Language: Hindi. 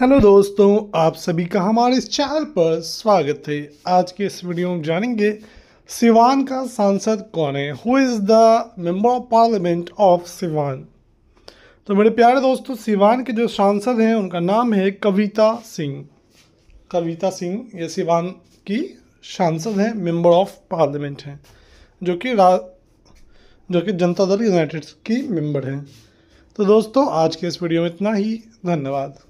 हेलो दोस्तों आप सभी का हमारे इस चैनल पर स्वागत है आज के इस वीडियो में जानेंगे सिवान का सांसद कौन है who is the member of parliament of Siwan तो मेरे प्यारे दोस्तों सिवान के जो सांसद हैं उनका नाम है कविता सिंह कविता सिंह ये सिवान की सांसद हैं मेंबर ऑफ पार्लियामेंट हैं जो कि जो कि जनता दल यूनाइटेड की मेम्बर हैं तो दोस्तों आज के इस वीडियो में इतना ही धन्यवाद